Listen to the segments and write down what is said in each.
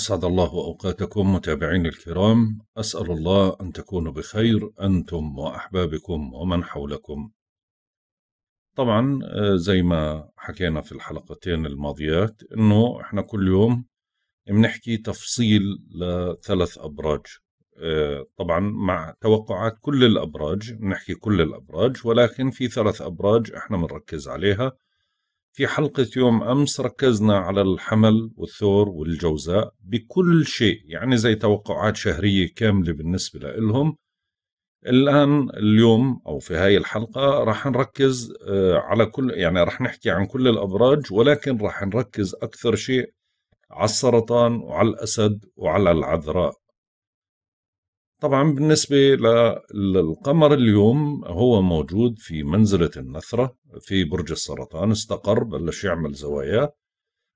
أسعد الله أوقاتكم متابعين الكرام أسأل الله أن تكونوا بخير أنتم وأحبابكم ومن حولكم طبعا آه، زي ما حكينا في الحلقتين الماضيات أنه إحنا كل يوم بنحكي تفصيل لثلاث أبراج آه، طبعا مع توقعات كل الأبراج بنحكي كل الأبراج ولكن في ثلاث أبراج إحنا بنركز عليها في حلقة يوم أمس ركزنا على الحمل والثور والجوزاء بكل شيء يعني زي توقعات شهرية كاملة بالنسبة لهم الآن اليوم أو في هاي الحلقة راح نركز آه، على كل يعني راح نحكي عن كل الأبراج ولكن راح نركز أكثر شيء على السرطان وعلى الأسد وعلى العذراء طبعا بالنسبة للقمر اليوم هو موجود في منزلة النثرة في برج السرطان استقر بلش يعمل زواياه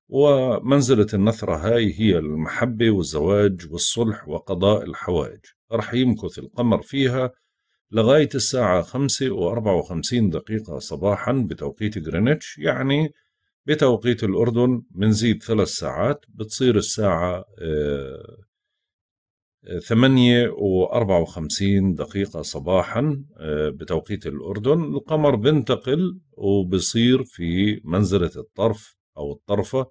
ومنزلة النثرة هاي هي المحبة والزواج والصلح وقضاء الحوائج رح يمكث القمر فيها لغاية الساعة 5 و54 دقيقة صباحا بتوقيت غرينتش يعني بتوقيت الأردن منزيد ثلاث ساعات بتصير الساعة آه، 8 و54 دقيقة صباحا آه، بتوقيت الأردن القمر بنتقل وبصير في منزلة الطرف أو الطرفة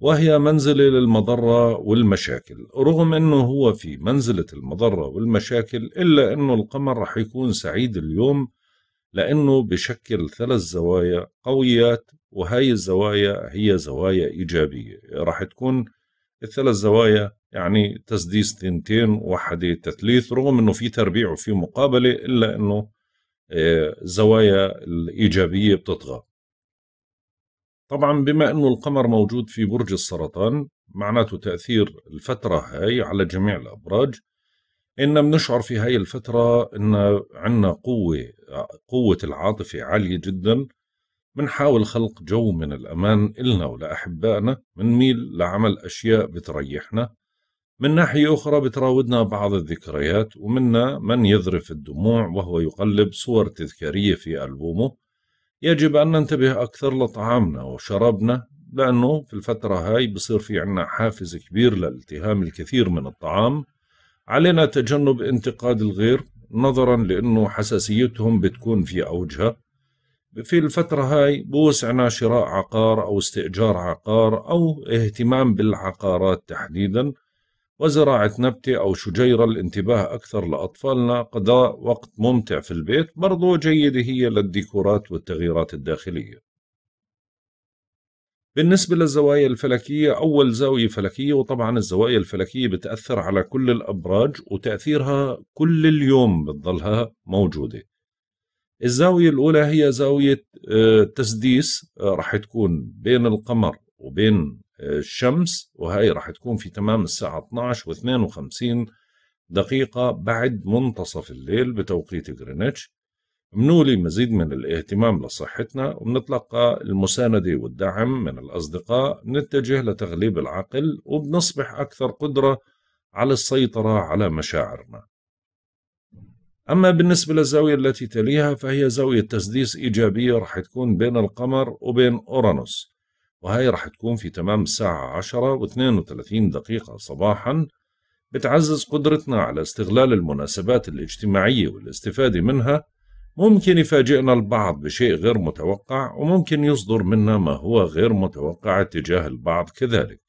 وهي منزلة للمضرة والمشاكل رغم أنه هو في منزلة المضرة والمشاكل إلا أنه القمر رح يكون سعيد اليوم لأنه بشكل ثلاث زوايا قويات وهي الزوايا هي زوايا إيجابية رح تكون الثلاث زوايا يعني تسديس ثنتين وحدة تثليث رغم انه في تربيع وفي مقابله الا انه آه، زوايا الايجابيه بتطغى طبعا بما انه القمر موجود في برج السرطان معناته تاثير الفتره هاي على جميع الابراج إن بنشعر في هاي الفترة إن عنا قوة قوة العاطفة عالية جدا بنحاول خلق جو من الأمان إلنا ولأحبائنا بنميل لعمل أشياء بتريحنا من ناحية أخرى بتراودنا بعض الذكريات ومنا من يذرف الدموع وهو يقلب صور تذكارية في ألبومه يجب أن ننتبه أكثر لطعامنا وشرابنا لأنه في الفترة هاي بصير في عنا حافز كبير لالتهام الكثير من الطعام علينا تجنب انتقاد الغير نظرا لأنه حساسيتهم بتكون في أوجها في الفترة هاي بوسعنا شراء عقار أو استئجار عقار أو اهتمام بالعقارات تحديداً وزراعة نبتة أو شجيرة الانتباه أكثر لأطفالنا قضاء وقت ممتع في البيت برضو جيدة هي للديكورات والتغييرات الداخلية بالنسبة للزوايا الفلكية أول زاوية فلكية وطبعا الزوايا الفلكية بتأثر على كل الأبراج وتأثيرها كل اليوم بتظلها موجودة الزاوية الأولى هي زاوية آه، تسديس آه، رح تكون بين القمر وبين الشمس وهي راح تكون في تمام الساعة 12 و52 دقيقة بعد منتصف الليل بتوقيت غرينتش منولي مزيد من الاهتمام لصحتنا وبنتلقى المساندة والدعم من الأصدقاء نتجه لتغليب العقل وبنصبح أكثر قدرة على السيطرة على مشاعرنا أما بالنسبة للزاوية التي تليها فهي زاوية تسديس إيجابية رح تكون بين القمر وبين أورانوس وهي راح تكون في تمام الساعة 10 و 32 دقيقة صباحا بتعزز قدرتنا على استغلال المناسبات الاجتماعية والاستفادة منها ممكن يفاجئنا البعض بشيء غير متوقع وممكن يصدر منا ما هو غير متوقع تجاه البعض كذلك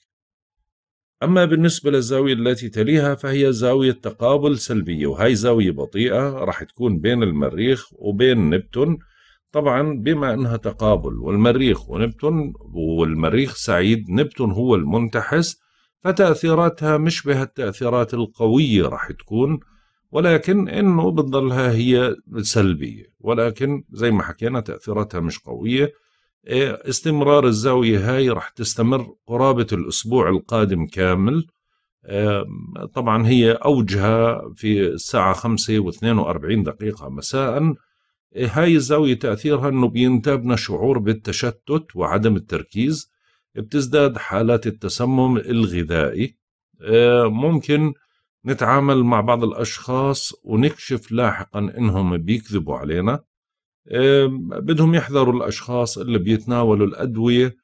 أما بالنسبة للزاوية التي تليها فهي زاوية تقابل سلبية وهي زاوية بطيئة راح تكون بين المريخ وبين نبتون طبعا بما انها تقابل والمريخ ونبتون والمريخ سعيد نبتون هو المنتحس فتاثيراتها مش بهالتاثيرات القويه راح تكون ولكن انه بتضلها هي سلبيه ولكن زي ما حكينا تاثيراتها مش قويه إيه، استمرار الزاويه هاي راح تستمر قرابه الاسبوع القادم كامل إيه، طبعا هي اوجها في الساعه 5 و42 دقيقه مساء إيه، هاي الزاوية تأثيرها أنه بينتابنا شعور بالتشتت وعدم التركيز بتزداد حالات التسمم الغذائي إيه، ممكن نتعامل مع بعض الأشخاص ونكشف لاحقا أنهم بيكذبوا علينا إيه، بدهم يحذروا الأشخاص اللي بيتناولوا الأدوية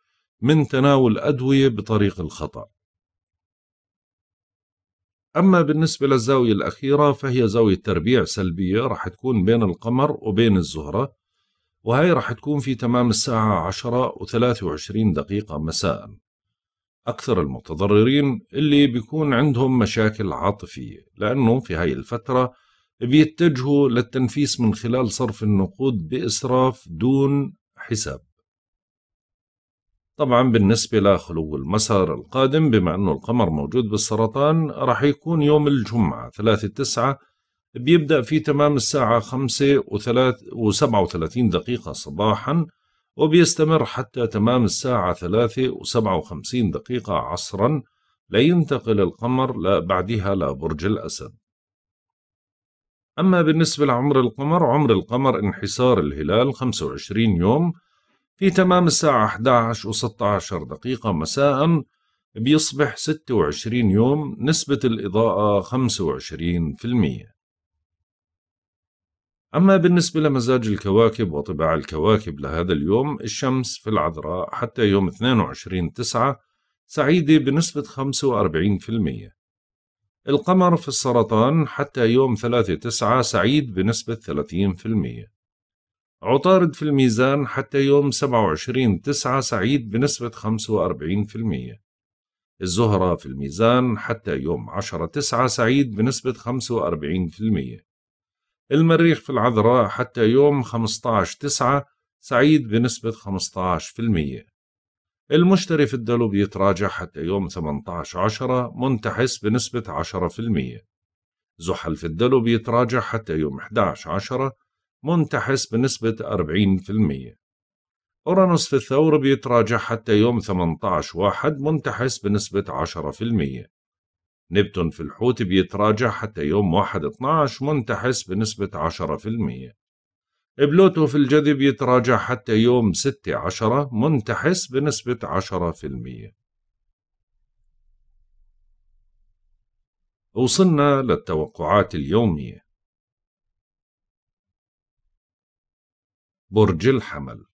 من تناول أدوية بطريق الخطأ أما بالنسبة للزاوية الأخيرة فهي زاوية تربيع سلبية راح تكون بين القمر وبين الزهرة وهي راح تكون في تمام الساعة عشرة وثلاثة وعشرين دقيقة مساء أكثر المتضررين اللي بيكون عندهم مشاكل عاطفية لأنه في هاي الفترة بيتجهوا للتنفيس من خلال صرف النقود بإسراف دون حساب طبعا بالنسبة لخلو المسار القادم بما أنه القمر موجود بالسرطان رح يكون يوم الجمعة ثلاثة تسعة بيبدأ في تمام الساعة خمسة وثلاث وسبعة وثلاثين دقيقة صباحا وبيستمر حتى تمام الساعة ثلاثة وسبعة وخمسين دقيقة عصرا لينتقل القمر بعدها لبرج الأسد أما بالنسبة لعمر القمر عمر القمر انحسار الهلال خمسة وعشرين يوم في تمام الساعة 11 و16 دقيقة مساء بيصبح 26 يوم نسبة الإضاءة 25% أما بالنسبة لمزاج الكواكب وطباع الكواكب لهذا اليوم الشمس في العذراء حتى يوم 22 تسعة سعيدة بنسبة 45% القمر في السرطان حتى يوم 3 تسعة سعيد بنسبة 30% عطارد في الميزان حتى يوم 27 تسعة سعيد بنسبة 45% الزهرة في الميزان حتى يوم 10 تسعة سعيد بنسبة 45% المريخ في العذراء حتى يوم 15 تسعة سعيد بنسبة 15% المشتري في الدلو بيتراجع حتى يوم 18 10 منتحس بنسبة 10% زحل في الدلو بيتراجع حتى يوم 11 10 منتحس بنسبة 40% أورانوس في الثور بيتراجع حتى يوم 18 واحد منتحس بنسبة 10% نبتون في الحوت بيتراجع حتى يوم 1 12 منتحس بنسبة 10% بلوتو في الجدي بيتراجع حتى يوم 6 10 منتحس بنسبة 10% وصلنا للتوقعات اليومية برج الحمل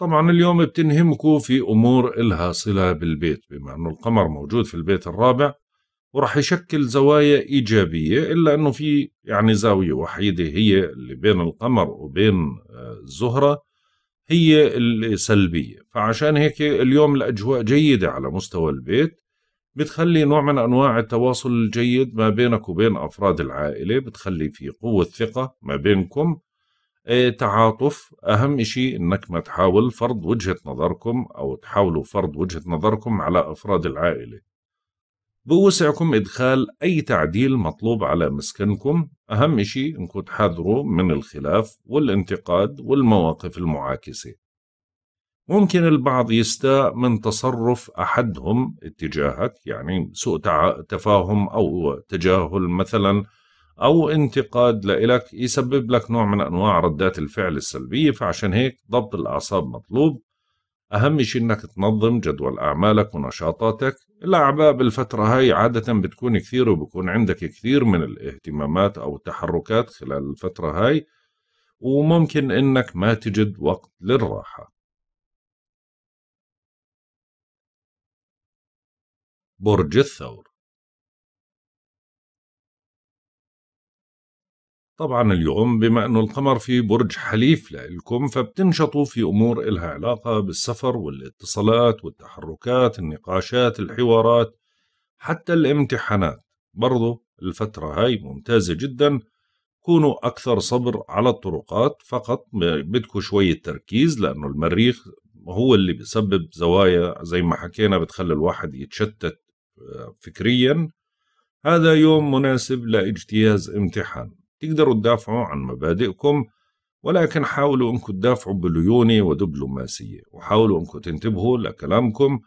طبعا اليوم بتنهمكوا في أمور إلها صلة بالبيت بما أنه القمر موجود في البيت الرابع وراح يشكل زوايا إيجابية إلا أنه في يعني زاوية وحيدة هي اللي بين القمر وبين آه، الزهرة هي السلبية فعشان هيك اليوم الأجواء جيدة على مستوى البيت بتخلي نوع من انواع التواصل الجيد ما بينك وبين افراد العائله بتخلي في قوه ثقه ما بينكم آه، تعاطف اهم شيء انك ما تحاول فرض وجهه نظركم او تحاولوا فرض وجهه نظركم على افراد العائله بوسعكم ادخال اي تعديل مطلوب على مسكنكم اهم شيء انكم تحذروا من الخلاف والانتقاد والمواقف المعاكسه ممكن البعض يستاء من تصرف أحدهم اتجاهك يعني سوء تفاهم أو تجاهل مثلا أو انتقاد لإلك يسبب لك نوع من أنواع ردات الفعل السلبية فعشان هيك ضبط الأعصاب مطلوب أهم شيء إنك تنظم جدول أعمالك ونشاطاتك الأعباء بالفترة هاي عادة بتكون كثير وبكون عندك كثير من الاهتمامات أو التحركات خلال الفترة هاي وممكن إنك ما تجد وقت للراحة برج الثور طبعا اليوم بما انه القمر في برج حليف لإلكم فبتنشطوا في امور إلها علاقه بالسفر والاتصالات والتحركات النقاشات الحوارات حتى الامتحانات برضو الفتره هاي ممتازه جدا كونوا اكثر صبر على الطرقات فقط بدكوا شويه تركيز لانه المريخ هو اللي بيسبب زوايا زي ما حكينا بتخلي الواحد يتشتت فكريا هذا يوم مناسب لاجتياز امتحان تقدروا تدافعوا عن مبادئكم ولكن حاولوا انكم تدافعوا بليونة ودبلوماسية وحاولوا انكم تنتبهوا لكلامكم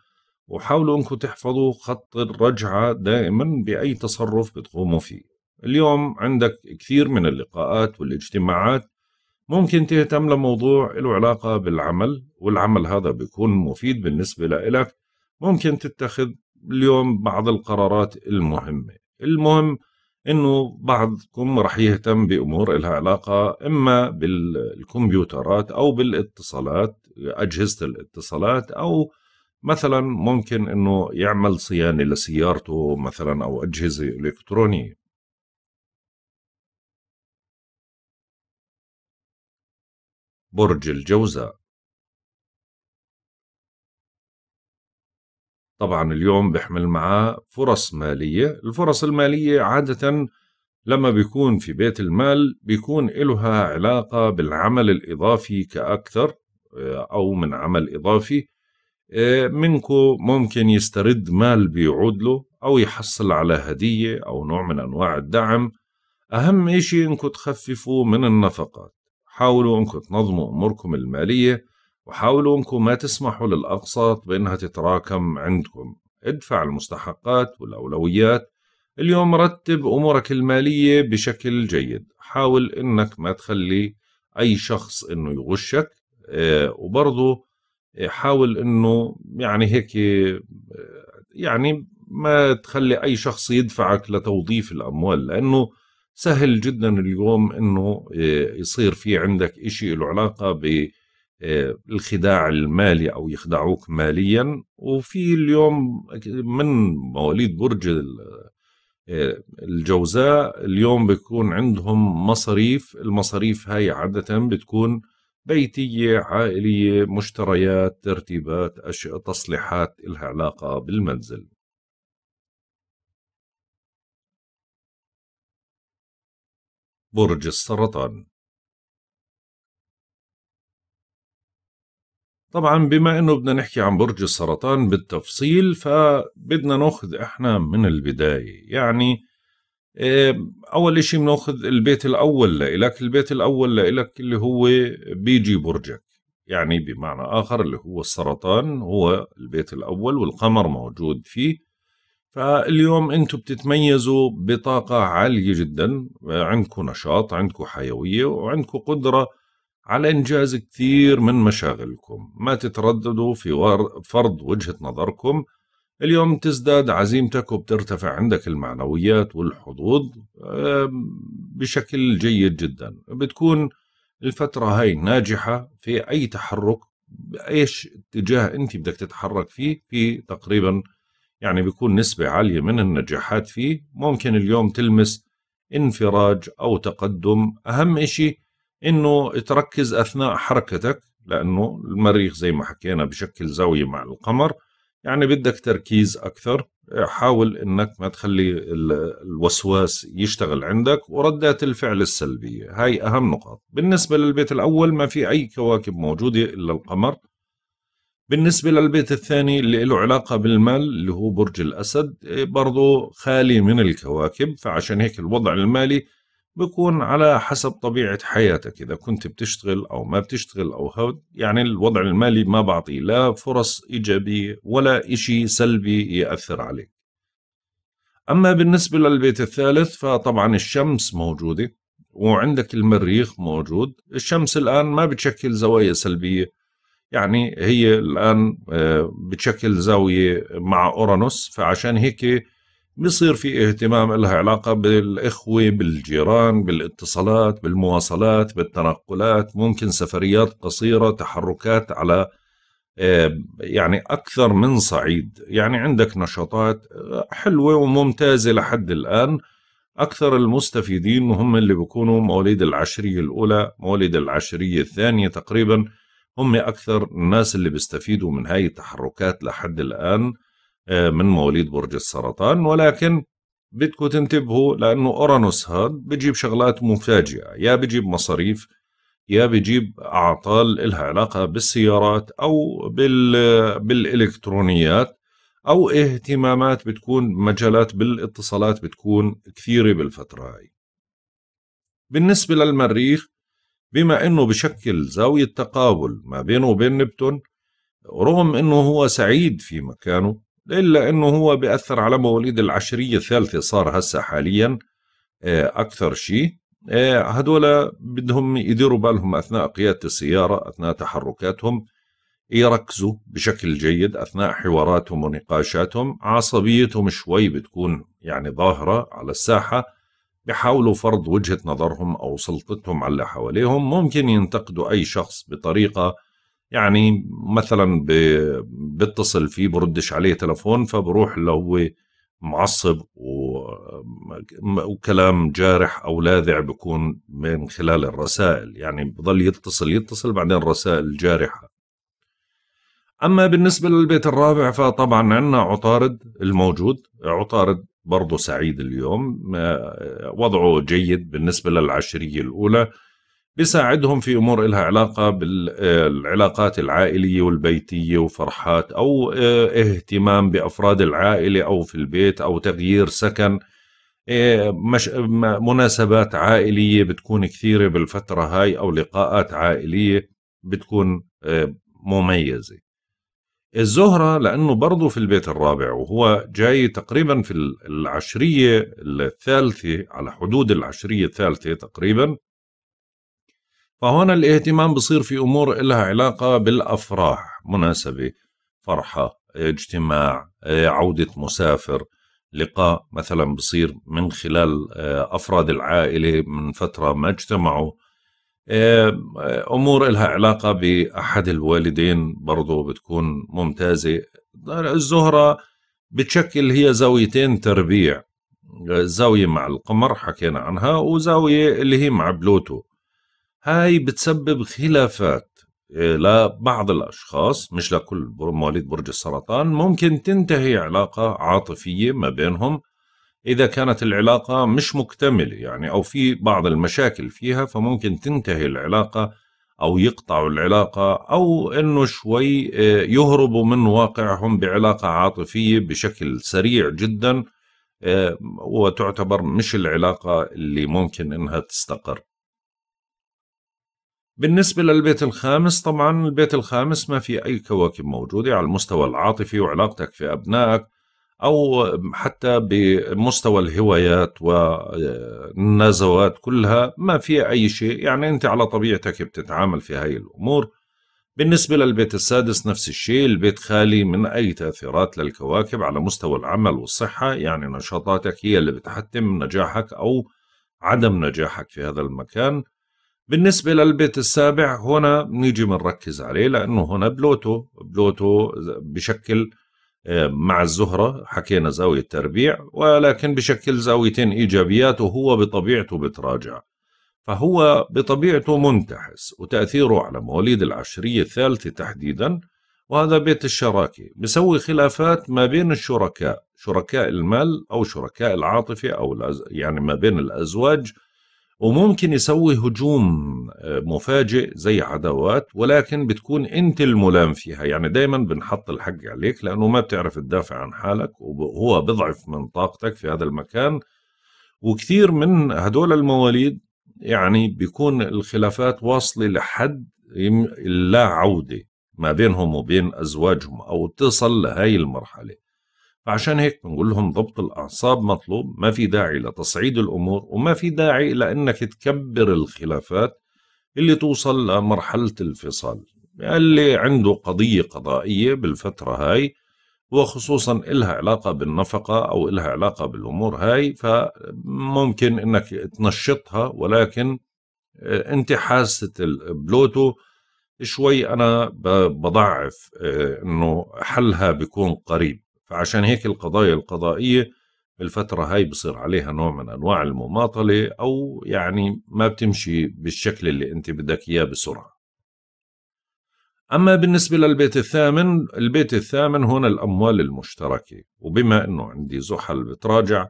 وحاولوا انكم تحفظوا خط الرجعة دائما بأي تصرف بتقوموا فيه اليوم عندك كثير من اللقاءات والاجتماعات ممكن تهتم لموضوع له علاقة بالعمل والعمل هذا بيكون مفيد بالنسبة لإلك ممكن تتخذ اليوم بعض القرارات المهمة المهم انه بعضكم رح يهتم بامور لها علاقه اما بالكمبيوترات او بالاتصالات اجهزه الاتصالات او مثلا ممكن انه يعمل صيانه لسيارته مثلا او اجهزه الكترونيه برج الجوزاء طبعا اليوم بيحمل معاه فرص مالية الفرص المالية عادة لما بيكون في بيت المال بيكون إلها علاقة بالعمل الإضافي كأكثر آه، أو من عمل إضافي آه، منكو ممكن يسترد مال بيعود له أو يحصل على هدية أو نوع من أنواع الدعم أهم إشي إنكو تخففوا من النفقات حاولوا إنكو تنظموا أموركم المالية وحاولوا انكم ما تسمحوا للأقساط بأنها تتراكم عندكم ادفع المستحقات والأولويات اليوم رتب أمورك المالية بشكل جيد حاول أنك ما تخلي أي شخص أنه يغشك آه، وبرضه آه، حاول أنه يعني هيك آه، يعني ما تخلي أي شخص يدفعك لتوظيف الأموال لأنه سهل جدا اليوم أنه يصير في عندك إشي له علاقة ب آه، الخداع المالي او يخدعوك ماليا وفي اليوم من مواليد برج آه، الجوزاء اليوم بيكون عندهم مصاريف المصاريف هاي عادة بتكون بيتية عائلية مشتريات ترتيبات أشياء تصليحات إلها علاقة بالمنزل برج السرطان طبعا بما انه بدنا نحكي عن برج السرطان بالتفصيل فبدنا ناخذ احنا من البدايه يعني إيه، اول شيء بناخذ البيت الاول لإلك البيت الاول لإلك اللي هو بيجي برجك يعني بمعنى اخر اللي هو السرطان هو البيت الاول والقمر موجود فيه فاليوم انتم بتتميزوا بطاقه عاليه جدا عندكم نشاط عندكم حيويه وعندكم قدره على إنجاز كثير من مشاغلكم ما تترددوا في فرض وجهة نظركم اليوم تزداد عزيمتك وبترتفع عندك المعنويات والحظوظ بشكل جيد جدا بتكون الفترة هاي ناجحة في أي تحرك بأيش اتجاه أنت بدك تتحرك فيه في تقريبا يعني بيكون نسبة عالية من النجاحات فيه ممكن اليوم تلمس انفراج أو تقدم أهم إشي انه تركز اثناء حركتك لانه المريخ زي ما حكينا بشكل زاويه مع القمر يعني بدك تركيز اكثر حاول انك ما تخلي الوسواس يشتغل عندك وردات الفعل السلبيه هاي اهم نقاط بالنسبه للبيت الاول ما في اي كواكب موجوده الا القمر بالنسبة للبيت الثاني اللي له علاقة بالمال اللي هو برج الأسد إيه، برضو خالي من الكواكب فعشان هيك الوضع المالي بيكون على حسب طبيعة حياتك إذا كنت بتشتغل أو ما بتشتغل أو هود يعني الوضع المالي ما بعطي لا فرص إيجابية ولا إشي سلبي يأثر عليك أما بالنسبة للبيت الثالث فطبعا الشمس موجودة وعندك المريخ موجود الشمس الآن ما بتشكل زوايا سلبية يعني هي الآن آه، بتشكل زاوية مع أورانوس فعشان هيك بصير في اهتمام لها علاقة بالإخوة بالجيران بالاتصالات بالمواصلات بالتنقلات ممكن سفريات قصيرة تحركات على آه، يعني أكثر من صعيد يعني عندك نشاطات حلوة وممتازة لحد الآن أكثر المستفيدين هم اللي بيكونوا مواليد العشرية الأولى مواليد العشرية الثانية تقريبا هم أكثر الناس اللي بيستفيدوا من هاي التحركات لحد الآن آه، من مواليد برج السرطان ولكن بدكم تنتبهوا لانه اورانوس هاد بجيب شغلات مفاجئه يا بجيب مصاريف يا بجيب اعطال إلها علاقه بالسيارات او بال بالالكترونيات او اهتمامات بتكون مجالات بالاتصالات بتكون كثيره بالفتره هاي بالنسبه للمريخ بما انه بشكل زاويه تقابل ما بينه وبين نبتون رغم انه هو سعيد في مكانه إلا أنه هو بيأثر على مواليد العشرية الثالثة صار هسا حاليا آه، أكثر شيء آه، هدول بدهم يديروا بالهم أثناء قيادة السيارة أثناء تحركاتهم يركزوا بشكل جيد أثناء حواراتهم ونقاشاتهم عصبيتهم شوي بتكون يعني ظاهرة على الساحة بحاولوا فرض وجهة نظرهم أو سلطتهم على اللي حواليهم ممكن ينتقدوا أي شخص بطريقة يعني مثلا بيتصل فيه بردش عليه تلفون فبروح اللي هو معصب وكلام جارح او لاذع بيكون من خلال الرسائل يعني بضل يتصل يتصل بعدين رسائل جارحه اما بالنسبه للبيت الرابع فطبعا عندنا عطارد الموجود عطارد برضه سعيد اليوم وضعه جيد بالنسبه للعشريه الاولى بيساعدهم في امور لها علاقه بالعلاقات العائليه والبيتيه وفرحات او آه، اهتمام بافراد العائله او في البيت او تغيير سكن آه، مش مناسبات عائليه بتكون كثيره بالفتره هاي او لقاءات عائليه بتكون آه، مميزه الزهرة لأنه برضه في البيت الرابع وهو جاي تقريبا في العشرية الثالثة على حدود العشرية الثالثة تقريبا فهون الاهتمام بصير في أمور إلها علاقة بالأفراح مناسبة فرحة اجتماع عودة مسافر لقاء مثلا بصير من خلال آه، أفراد العائلة من فترة ما اجتمعوا آه، أمور إلها علاقة بأحد الوالدين برضو بتكون ممتازة الزهرة بتشكل هي زاويتين تربيع آه، زاوية مع القمر حكينا عنها وزاوية اللي هي مع بلوتو هاي بتسبب خلافات إيه، لبعض الأشخاص مش لكل مواليد برج السرطان ممكن تنتهي علاقة عاطفية ما بينهم إذا كانت العلاقة مش مكتملة يعني أو في بعض المشاكل فيها فممكن تنتهي العلاقة أو يقطعوا العلاقة أو إنه شوي إيه، يهربوا من واقعهم بعلاقة عاطفية بشكل سريع جدا إيه، وتعتبر مش العلاقة اللي ممكن إنها تستقر بالنسبة للبيت الخامس طبعا البيت الخامس ما في أي كواكب موجودة على المستوى العاطفي وعلاقتك في أبنائك أو حتى بمستوى الهوايات والنزوات كلها ما في أي شيء يعني أنت على طبيعتك بتتعامل في هاي الأمور بالنسبة للبيت السادس نفس الشيء البيت خالي من أي تأثيرات للكواكب على مستوى العمل والصحة يعني نشاطاتك هي اللي بتحتم نجاحك أو عدم نجاحك في هذا المكان بالنسبة للبيت السابع هنا بنيجي بنركز عليه لأنه هنا بلوتو بلوتو بشكل آه، مع الزهرة حكينا زاوية تربيع ولكن بشكل زاويتين إيجابيات وهو بطبيعته بتراجع فهو بطبيعته منتحس وتأثيره على مواليد العشرية الثالثة تحديدا وهذا بيت الشراكة بسوي خلافات ما بين الشركاء شركاء المال أو شركاء العاطفة أو يعني ما بين الأزواج وممكن يسوي هجوم آه، مفاجئ زي عداوات ولكن بتكون انت الملام فيها يعني دايما بنحط الحق عليك لانه ما بتعرف تدافع عن حالك وهو بضعف من طاقتك في هذا المكان وكثير من هدول المواليد يعني بيكون الخلافات واصلة لحد لا عودة ما بينهم وبين أزواجهم أو تصل لهي المرحلة فعشان هيك بنقول لهم ضبط الأعصاب مطلوب ما في داعي لتصعيد الأمور وما في داعي لأنك تكبر الخلافات اللي توصل لمرحلة الفصال اللي عنده قضية قضائية بالفترة هاي وخصوصا إلها علاقة بالنفقة أو إلها علاقة بالأمور هاي فممكن إنك تنشطها ولكن آه، أنت حاسة البلوتو شوي أنا بضعف آه، إنه حلها بيكون قريب فعشان هيك القضايا القضائية بالفترة هاي بصير عليها نوع من أنواع المماطلة أو يعني ما بتمشي بالشكل اللي أنت بدك إياه بسرعة أما بالنسبة للبيت الثامن البيت الثامن هنا الأموال المشتركة وبما أنه عندي زحل بتراجع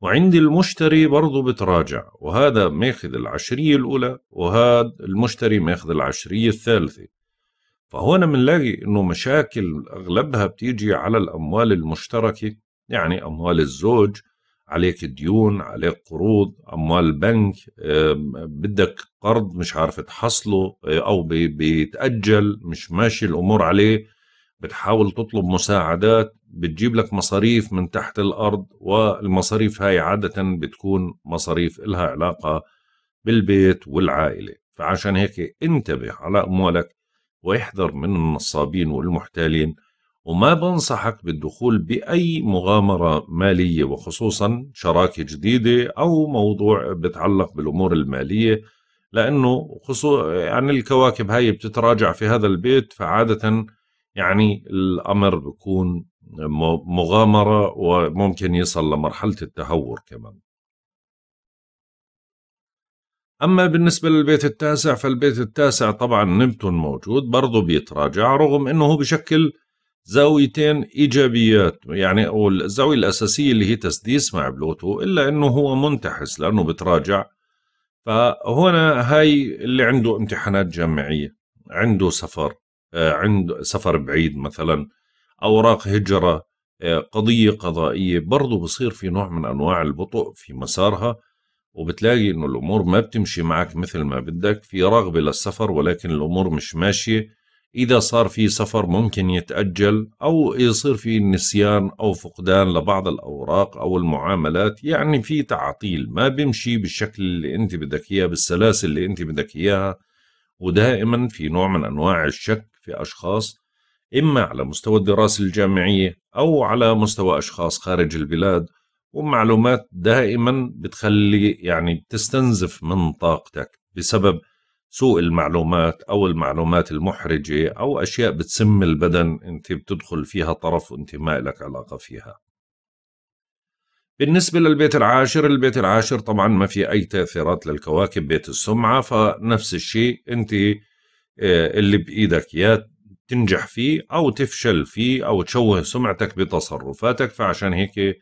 وعندي المشتري برضه بتراجع وهذا ماخذ العشرية الأولى وهذا المشتري ماخذ العشرية الثالثة فهنا بنلاقي انه مشاكل اغلبها بتيجي على الاموال المشتركه يعني اموال الزوج عليك ديون عليك قروض اموال بنك بدك قرض مش عارف تحصله آه، او بيتاجل مش ماشي الامور عليه بتحاول تطلب مساعدات بتجيب لك مصاريف من تحت الارض والمصاريف هاي عاده بتكون مصاريف إلها علاقه بالبيت والعائله فعشان هيك انتبه على اموالك ويحذر من النصابين والمحتالين وما بنصحك بالدخول بأي مغامرة مالية وخصوصا شراكة جديدة أو موضوع بتعلق بالأمور المالية لأنه خصو... يعني الكواكب هاي بتتراجع في هذا البيت فعادة يعني الأمر بيكون مغامرة وممكن يصل لمرحلة التهور كمان أما بالنسبة للبيت التاسع فالبيت التاسع طبعا نبتون موجود برضه بيتراجع رغم أنه هو بشكل زاويتين إيجابيات يعني أو الزاوية الأساسية اللي هي تسديس مع بلوتو إلا أنه هو منتحس لأنه بتراجع فهنا هاي اللي عنده امتحانات جامعية عنده سفر آه، عنده سفر بعيد مثلا أوراق هجرة آه، قضية قضائية برضه بصير في نوع من أنواع البطء في مسارها وبتلاقي انه الامور ما بتمشي معك مثل ما بدك في رغبه للسفر ولكن الامور مش ماشيه اذا صار في سفر ممكن يتاجل او يصير في نسيان او فقدان لبعض الاوراق او المعاملات يعني في تعطيل ما بيمشي بالشكل اللي انت بدك اياه بالسلاسل اللي انت بدك اياها ودائما في نوع من انواع الشك في اشخاص اما على مستوى الدراسه الجامعيه او على مستوى اشخاص خارج البلاد ومعلومات دائما بتخلي يعني بتستنزف من طاقتك بسبب سوء المعلومات او المعلومات المحرجه او اشياء بتسم البدن انت بتدخل فيها طرف وانت ما لك علاقه فيها. بالنسبه للبيت العاشر، البيت العاشر طبعا ما في اي تاثيرات للكواكب بيت السمعه فنفس الشيء انت آه، اللي بايدك يا تنجح فيه او تفشل فيه او تشوه سمعتك بتصرفاتك فعشان هيك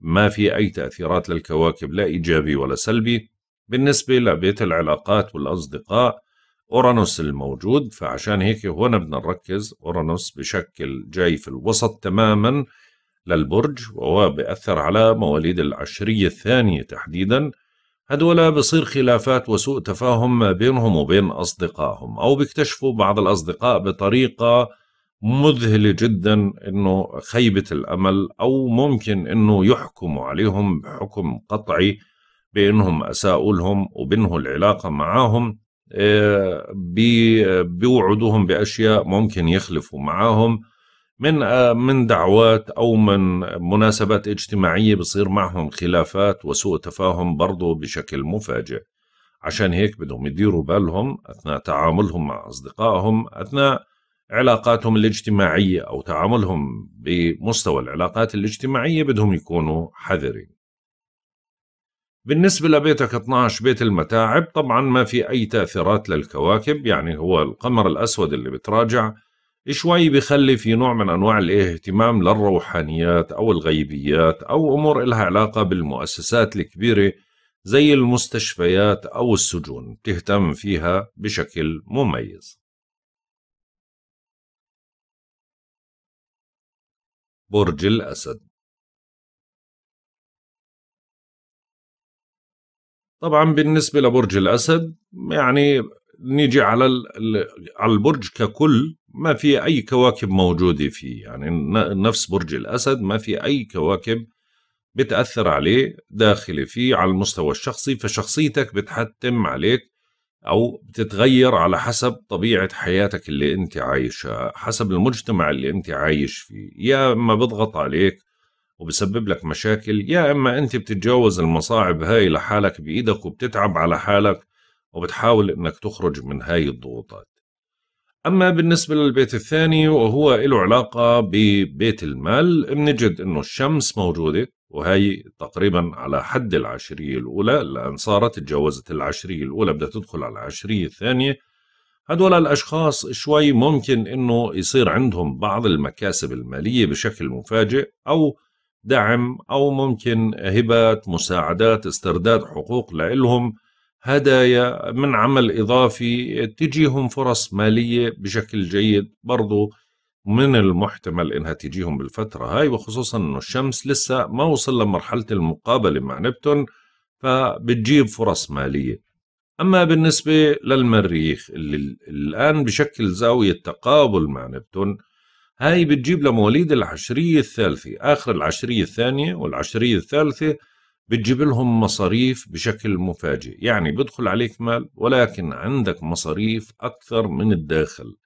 ما في أي تأثيرات للكواكب لا إيجابي ولا سلبي بالنسبة لبيت العلاقات والأصدقاء أورانوس الموجود فعشان هيك هون بدنا نركز أورانوس بشكل جاي في الوسط تماما للبرج وهو بأثر على مواليد العشرية الثانية تحديدا هدول بصير خلافات وسوء تفاهم ما بينهم وبين أصدقائهم أو بيكتشفوا بعض الأصدقاء بطريقة مذهله جدا انه خيبه الامل او ممكن انه يحكموا عليهم بحكم قطعي بانهم اساءوا لهم وبنهوا العلاقه معاهم آه، بيوعدوهم باشياء ممكن يخلفوا معاهم من آه، من دعوات او من مناسبات اجتماعيه بصير معهم خلافات وسوء تفاهم برضه بشكل مفاجئ عشان هيك بدهم يديروا بالهم اثناء تعاملهم مع اصدقائهم اثناء علاقاتهم الاجتماعية أو تعاملهم بمستوى العلاقات الاجتماعية بدهم يكونوا حذرين بالنسبة لبيتك 12 بيت المتاعب طبعا ما في أي تأثيرات للكواكب يعني هو القمر الأسود اللي بتراجع شوي بخلي في نوع من أنواع الاهتمام للروحانيات أو الغيبيات أو أمور إلها علاقة بالمؤسسات الكبيرة زي المستشفيات أو السجون تهتم فيها بشكل مميز برج الأسد طبعا بالنسبة لبرج الأسد يعني نيجي على على البرج ككل ما في أي كواكب موجودة فيه يعني نفس برج الأسد ما في أي كواكب بتأثر عليه داخلي فيه على المستوى الشخصي فشخصيتك بتحتم عليك او بتتغير على حسب طبيعه حياتك اللي انت عايشها حسب المجتمع اللي انت عايش فيه يا اما بضغط عليك وبسبب لك مشاكل يا اما انت بتتجاوز المصاعب هاي لحالك بايدك وبتتعب على حالك وبتحاول انك تخرج من هاي الضغوطات أما بالنسبة للبيت الثاني وهو له علاقة ببيت المال بنجد أنه الشمس موجودة وهي تقريبا على حد العشرية الأولى الآن صارت تجاوزت العشرية الأولى بدها تدخل على العشرية الثانية هدول الأشخاص شوي ممكن أنه يصير عندهم بعض المكاسب المالية بشكل مفاجئ أو دعم أو ممكن هبات مساعدات استرداد حقوق لإلهم هدايا من عمل إضافي تجيهم فرص مالية بشكل جيد برضو من المحتمل إنها تجيهم بالفترة هاي وخصوصا أنه الشمس لسه ما وصل لمرحلة المقابلة مع نبتون فبتجيب فرص مالية أما بالنسبة للمريخ اللي الآن بشكل زاوية تقابل مع نبتون هاي بتجيب لمواليد العشرية الثالثة آخر العشرية الثانية والعشرية الثالثة بتجيب لهم مصاريف بشكل مفاجئ يعني بيدخل عليك مال ولكن عندك مصاريف أكثر من الداخل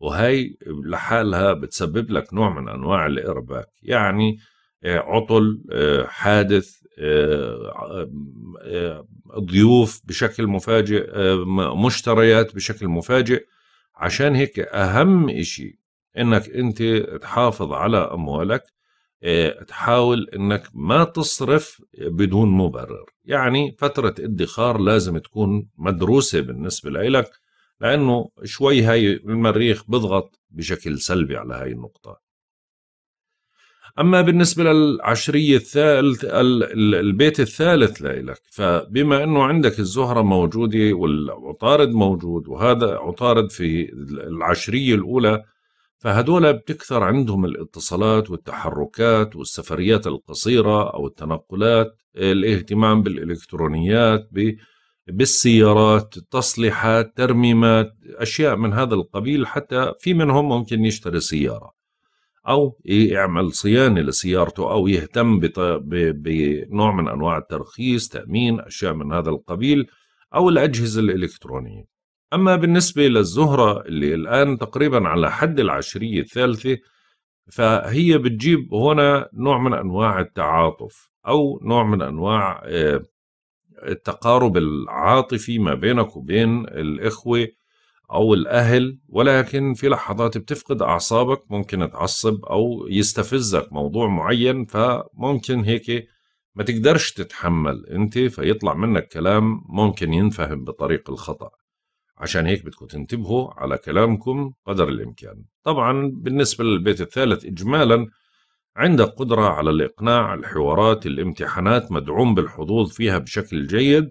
وهي لحالها بتسبب لك نوع من أنواع الإرباك يعني آه، عطل آه، حادث آه، ضيوف بشكل مفاجئ مشتريات بشكل مفاجئ عشان هيك أهم إشي إنك أنت تحافظ على أموالك آه، تحاول انك ما تصرف بدون مبرر يعني فترة ادخار لازم تكون مدروسة بالنسبة لك لأنه شوي هاي المريخ بضغط بشكل سلبي على هاي النقطة أما بالنسبة للعشرية الثالث البيت الثالث لإلك فبما أنه عندك الزهرة موجودة والعطارد موجود وهذا عطارد في العشرية الأولى فهدول بتكثر عندهم الاتصالات والتحركات والسفريات القصيرة أو التنقلات الاهتمام بالإلكترونيات بالسيارات تصليحات ترميمات أشياء من هذا القبيل حتى في منهم ممكن يشتري سيارة أو يعمل صيانة لسيارته أو يهتم بنوع من أنواع الترخيص تأمين أشياء من هذا القبيل أو الأجهزة الإلكترونية أما بالنسبة للزهرة اللي الآن تقريبا على حد العشرية الثالثة فهي بتجيب هنا نوع من أنواع التعاطف أو نوع من أنواع آه، التقارب العاطفي ما بينك وبين الإخوة أو الأهل ولكن في لحظات بتفقد أعصابك ممكن تعصب أو يستفزك موضوع معين فممكن هيك ما تقدرش تتحمل أنت فيطلع منك كلام ممكن ينفهم بطريق الخطأ عشان هيك بدكم تنتبهوا على كلامكم قدر الإمكان طبعا بالنسبة للبيت الثالث إجمالا عندك قدرة على الإقناع الحوارات الامتحانات مدعوم بالحظوظ فيها بشكل جيد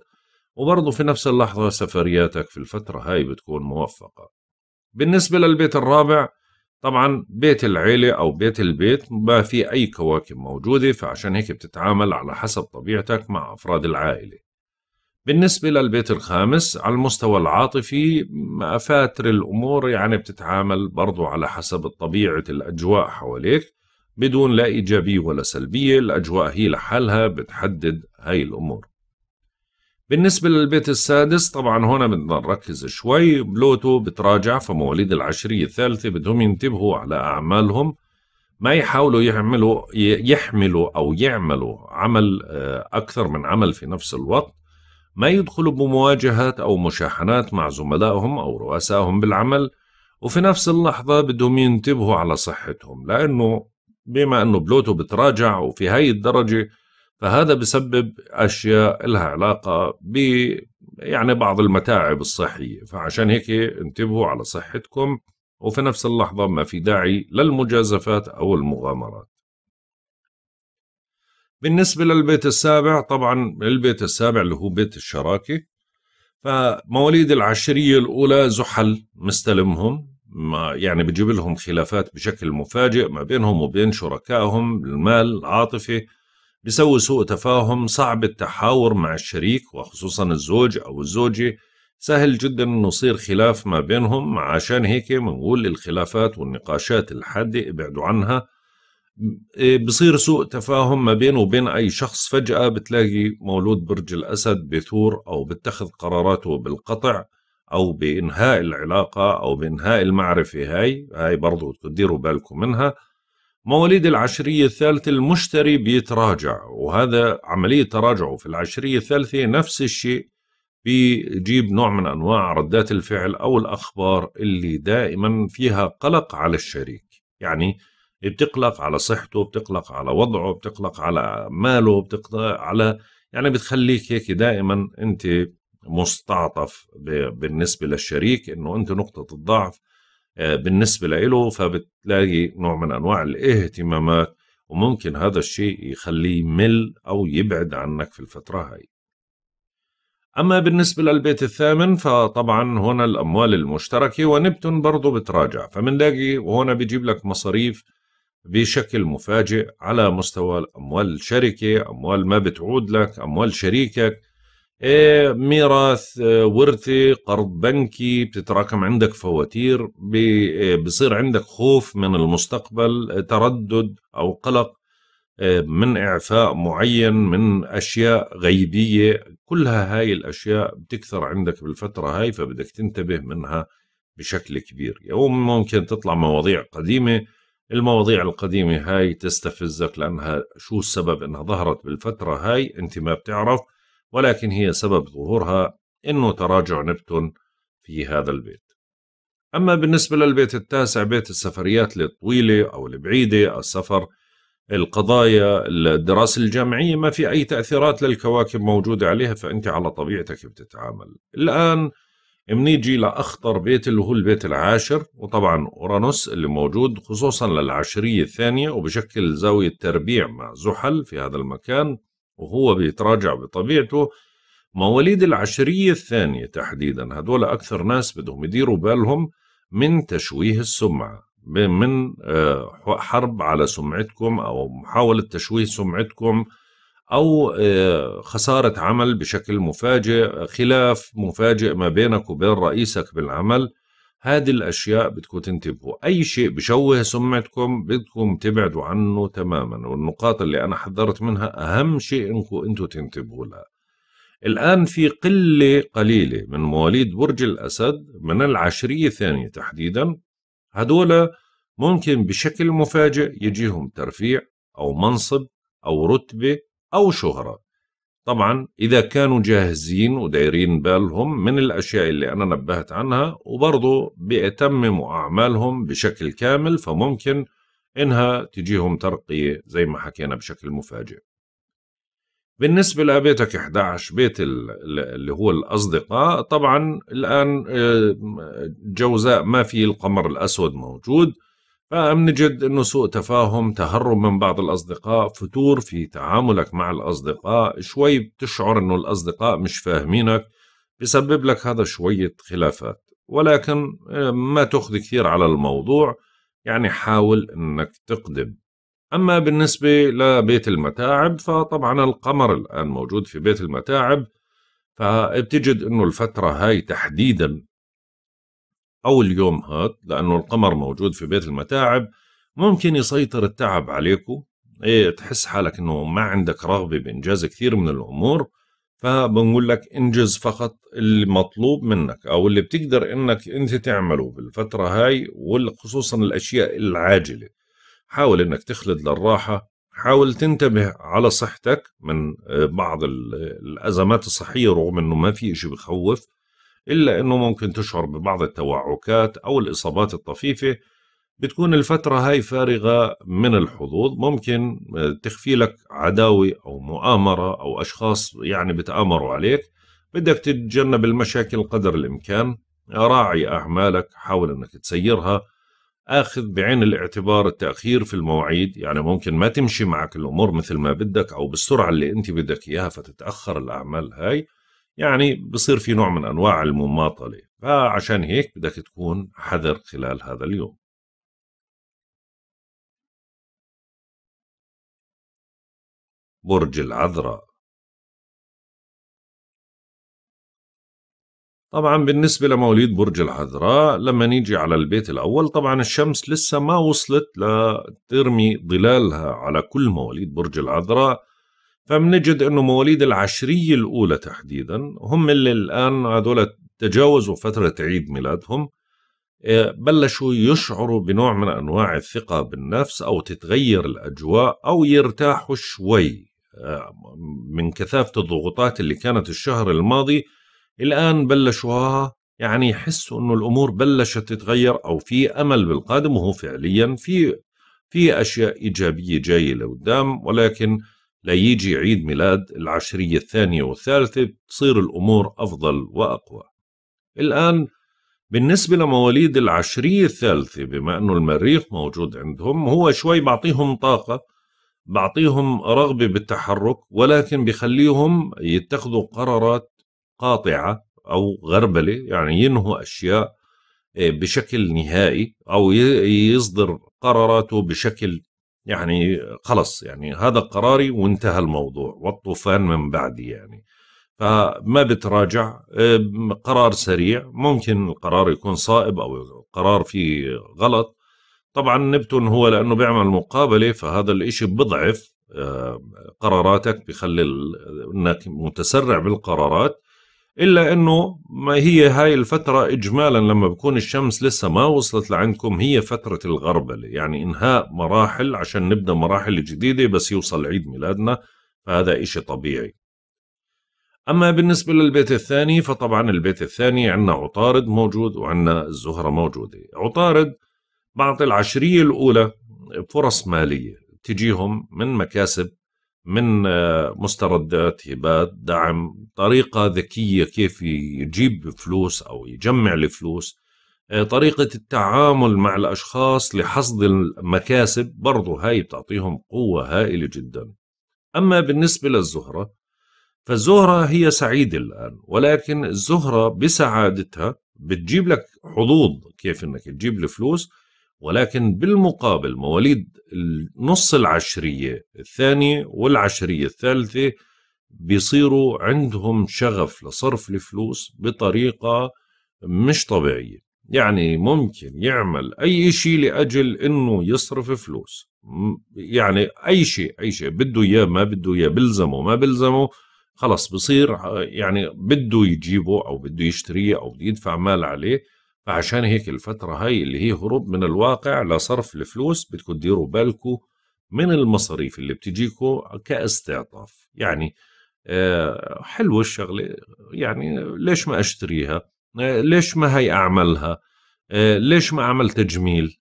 وبرضه في نفس اللحظة سفرياتك في الفترة هاي بتكون موفقة بالنسبة للبيت الرابع طبعا بيت العيلة أو بيت البيت ما في أي كواكب موجودة فعشان هيك بتتعامل على حسب طبيعتك مع أفراد العائلة بالنسبة للبيت الخامس على المستوى العاطفي مفاتر الأمور يعني بتتعامل برضو على حسب طبيعة الأجواء حواليك بدون لا إيجابية ولا سلبية الأجواء هي لحالها بتحدد هاي الأمور بالنسبة للبيت السادس طبعا هنا بدنا نركز شوي بلوتو بتراجع فمواليد العشرية الثالثة بدهم ينتبهوا على أعمالهم ما يحاولوا يعملوا يحملوا أو يعملوا عمل آه، أكثر من عمل في نفس الوقت ما يدخلوا بمواجهات أو مشاحنات مع زملائهم أو رؤسائهم بالعمل وفي نفس اللحظة بدهم ينتبهوا على صحتهم لأنه بما أنه بلوتو بتراجع وفي هاي الدرجة فهذا بسبب أشياء لها علاقة ب يعني بعض المتاعب الصحية فعشان هيك انتبهوا على صحتكم وفي نفس اللحظة ما في داعي للمجازفات أو المغامرات بالنسبة للبيت السابع طبعا البيت السابع اللي هو بيت الشراكة فمواليد العشرية الأولى زحل مستلمهم ما يعني بجيب لهم خلافات بشكل مفاجئ ما بينهم وبين شركائهم المال العاطفة بيسوي سوء تفاهم صعب التحاور مع الشريك وخصوصا الزوج أو الزوجة سهل جدا انه يصير خلاف ما بينهم عشان هيك بنقول الخلافات والنقاشات الحاده ابعدوا عنها إيه، بصير سوء تفاهم ما بينه وبين اي شخص فجاه بتلاقي مولود برج الاسد بثور او بتخذ قراراته بالقطع او بانهاء العلاقه او بانهاء المعرفه هاي هاي برضو تديروا بالكم منها مواليد العشرية الثالثة المشتري بيتراجع وهذا عملية تراجعه في العشرية الثالثة نفس الشيء بيجيب نوع من أنواع ردات الفعل أو الأخبار اللي دائما فيها قلق على الشريك يعني بتقلق على صحته بتقلق على وضعه بتقلق على ماله بتقلق على يعني بتخليك هيك دائما انت مستعطف بالنسبه للشريك انه انت نقطه الضعف آه، بالنسبه له فبتلاقي نوع من انواع الاهتمامات وممكن هذا الشيء يخليه يمل او يبعد عنك في الفتره هاي أما بالنسبة للبيت الثامن فطبعا هنا الأموال المشتركة ونبتون برضو بتراجع فمنلاقي وهنا بيجيب لك مصاريف بشكل مفاجئ على مستوى أموال الشركة أموال ما بتعود لك أموال شريكك إيه، ميراث آه، ورثي قرض بنكي بتتراكم عندك فواتير آه، بصير عندك خوف من المستقبل تردد أو قلق آه، من إعفاء معين من أشياء غيبية كلها هاي الأشياء بتكثر عندك بالفترة هاي فبدك تنتبه منها بشكل كبير يوم ممكن تطلع مواضيع قديمة المواضيع القديمة هاي تستفزك لأنها شو السبب أنها ظهرت بالفترة هاي أنت ما بتعرف ولكن هي سبب ظهورها أنه تراجع نبتون في هذا البيت أما بالنسبة للبيت التاسع بيت السفريات الطويلة أو البعيدة السفر القضايا الدراسة الجامعية ما في أي تأثيرات للكواكب موجودة عليها فأنت على طبيعتك بتتعامل الآن منيجي لأخطر بيت اللي هو البيت العاشر وطبعا أورانوس اللي موجود خصوصا للعشرية الثانية وبشكل زاوية تربيع مع زحل في هذا المكان وهو بيتراجع بطبيعته مواليد العشرية الثانية تحديدا هدول أكثر ناس بدهم يديروا بالهم من تشويه السمعة من آه، حرب على سمعتكم أو محاولة تشويه سمعتكم او آه، خساره عمل بشكل مفاجئ خلاف مفاجئ ما بينك وبين رئيسك بالعمل هذه الاشياء بدكم تنتبهوا اي شيء بشوه سمعتكم بدكم تبعدوا عنه تماما والنقاط اللي انا حذرت منها اهم شيء انكم انتم تنتبهوا لها الآن في قلة قليلة من مواليد برج الأسد من العشرية الثانية تحديدا هدول ممكن بشكل مفاجئ يجيهم ترفيع أو منصب أو رتبة أو شهرة طبعا إذا كانوا جاهزين ودايرين بالهم من الأشياء اللي أنا نبهت عنها وبرضه بيتمموا أعمالهم بشكل كامل فممكن إنها تجيهم ترقية زي ما حكينا بشكل مفاجئ بالنسبة لبيتك 11 بيت اللي هو الأصدقاء طبعا الآن آه، جوزاء ما في القمر الأسود موجود نجد أنه سوء تفاهم تهرب من بعض الأصدقاء فتور في تعاملك مع الأصدقاء شوي بتشعر أنه الأصدقاء مش فاهمينك بسبب لك هذا شوية خلافات ولكن آه، ما تأخذ كثير على الموضوع يعني حاول أنك تقدم أما بالنسبة لبيت المتاعب فطبعا القمر الآن موجود في بيت المتاعب فبتجد أنه الفترة هاي تحديدا أو اليوم هاد لأنه القمر موجود في بيت المتاعب ممكن يسيطر التعب عليكو إيه تحس حالك أنه ما عندك رغبة بإنجاز كثير من الأمور فبنقول لك انجز فقط المطلوب منك أو اللي بتقدر أنك أنت تعمله بالفترة هاي وخصوصا الأشياء العاجلة حاول أنك تخلد للراحة حاول تنتبه على صحتك من آه، بعض الأزمات الصحية رغم أنه ما في إشي بخوف إلا أنه ممكن تشعر ببعض التوعكات أو الإصابات الطفيفة بتكون الفترة هاي فارغة من الحظوظ ممكن آه، تخفي لك عداوة أو مؤامرة أو أشخاص يعني بتآمروا عليك بدك تتجنب المشاكل قدر الإمكان راعي أعمالك حاول أنك تسيرها اخذ بعين الاعتبار التاخير في المواعيد يعني ممكن ما تمشي معك الامور مثل ما بدك او بالسرعه اللي انت بدك اياها فتتاخر الاعمال هاي يعني بصير في نوع من أنواع المماطلة فعشان هيك بدك تكون حذر خلال هذا اليوم برج العذراء طبعا بالنسبة لمواليد برج العذراء لما نيجي على البيت الأول طبعا الشمس لسه ما وصلت لترمي ظلالها على كل مواليد برج العذراء فبنجد انه مواليد العشريه الاولى تحديدا هم اللي الان هذول تجاوزوا فتره عيد ميلادهم آه، بلشوا يشعروا بنوع من انواع الثقه بالنفس او تتغير الاجواء او يرتاحوا شوي آه، من كثافه الضغوطات اللي كانت الشهر الماضي الان بلشوا يعني يحسوا انه الامور بلشت تتغير او في امل بالقادم وهو فعليا في في اشياء ايجابيه جايه لقدام ولكن ليجي عيد ميلاد العشرية الثانية والثالثة تصير الأمور أفضل وأقوى الآن بالنسبة لمواليد العشرية الثالثة بما أنه المريخ موجود عندهم هو شوي بعطيهم طاقة بعطيهم رغبة بالتحرك ولكن بخليهم يتخذوا قرارات قاطعة أو غربلة يعني ينهوا أشياء آه، بشكل نهائي أو يصدر قراراته بشكل يعني خلص يعني هذا قراري وانتهى الموضوع والطوفان من بعدي يعني فما بتراجع قرار سريع ممكن القرار يكون صائب او القرار فيه غلط طبعا نبتون هو لانه بيعمل مقابله فهذا الاشي بضعف قراراتك بخلي انك متسرع بالقرارات الا انه ما هي هاي الفتره اجمالا لما بكون الشمس لسه ما وصلت لعندكم هي فتره الغربله يعني انهاء مراحل عشان نبدا مراحل جديده بس يوصل عيد ميلادنا فهذا إشي طبيعي أما بالنسبة للبيت الثاني فطبعا البيت الثاني عندنا عطارد موجود وعندنا الزهرة موجودة عطارد بعض العشرية الأولى فرص مالية تجيهم من مكاسب من آه، مستردات هبات دعم طريقة ذكية كيف يجيب فلوس أو يجمع الفلوس آه، طريقة التعامل مع الأشخاص لحصد المكاسب برضه هاي بتعطيهم قوة هائلة جدا أما بالنسبة للزهرة فالزهرة هي سعيدة الآن ولكن الزهرة بسعادتها بتجيب لك حظوظ كيف انك تجيب الفلوس ولكن بالمقابل مواليد نص العشرية الثانية والعشرية الثالثة بيصيروا عندهم شغف لصرف الفلوس بطريقة مش طبيعية يعني ممكن يعمل أي شيء لأجل أنه يصرف فلوس يعني أي شيء أي شيء بده إياه ما بده إياه بلزمه ما بلزمه خلص بصير آه، يعني بده يجيبه أو بده يشتريه أو بده يدفع مال عليه فعشان هيك الفترة هاي اللي هي هروب من الواقع لصرف الفلوس بدكم تديروا بالكم من المصاريف اللي بتجيكم كاستعطاف يعني آه، حلوة الشغلة يعني ليش ما أشتريها آه، ليش ما هي أعملها آه، ليش ما أعمل تجميل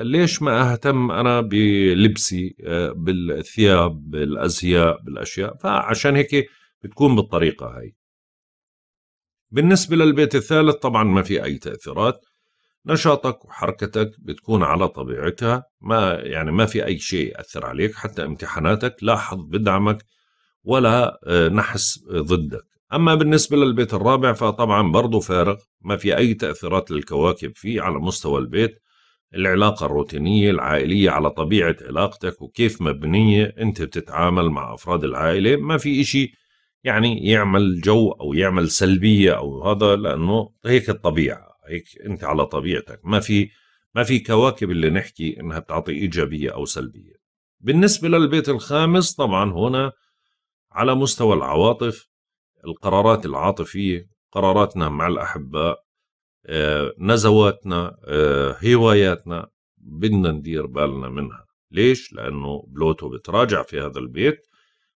ليش ما أهتم أنا بلبسي بالثياب بالأزياء بالأشياء فعشان هيك بتكون بالطريقة هاي بالنسبة للبيت الثالث طبعا ما في أي تأثيرات نشاطك وحركتك بتكون على طبيعتها ما يعني ما في أي شيء يأثر عليك حتى امتحاناتك لا حظ بدعمك ولا آه، نحس ضدك أما بالنسبة للبيت الرابع فطبعا برضه فارغ ما في أي تأثيرات للكواكب فيه على مستوى البيت العلاقة الروتينية العائلية على طبيعة علاقتك وكيف مبنية أنت بتتعامل مع أفراد العائلة ما في إشي يعني يعمل جو او يعمل سلبيه او هذا لانه هيك الطبيعه هيك انت على طبيعتك ما في ما في كواكب اللي نحكي انها بتعطي ايجابيه او سلبيه بالنسبه للبيت الخامس طبعا هنا على مستوى العواطف القرارات العاطفيه قراراتنا مع الاحباء آه، نزواتنا آه، هواياتنا بدنا ندير بالنا منها ليش لانه بلوتو بتراجع في هذا البيت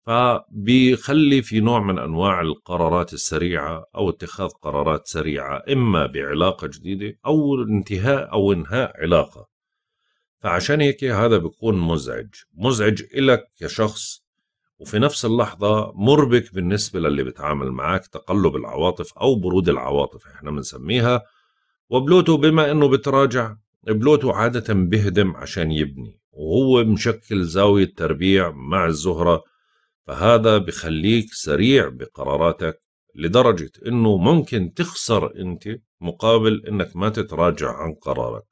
فبيخلي في نوع من انواع القرارات السريعه او اتخاذ قرارات سريعه اما بعلاقه جديده او انتهاء او انهاء علاقه فعشان هيك هذا بيكون مزعج مزعج إلك كشخص وفي نفس اللحظة مربك بالنسبة للي بتعامل معك تقلب العواطف أو برود العواطف احنا بنسميها وبلوتو بما انه بتراجع بلوتو عادة بهدم عشان يبني وهو مشكل زاوية تربيع مع الزهرة فهذا بخليك سريع بقراراتك لدرجة انه ممكن تخسر انت مقابل انك ما تتراجع عن قرارك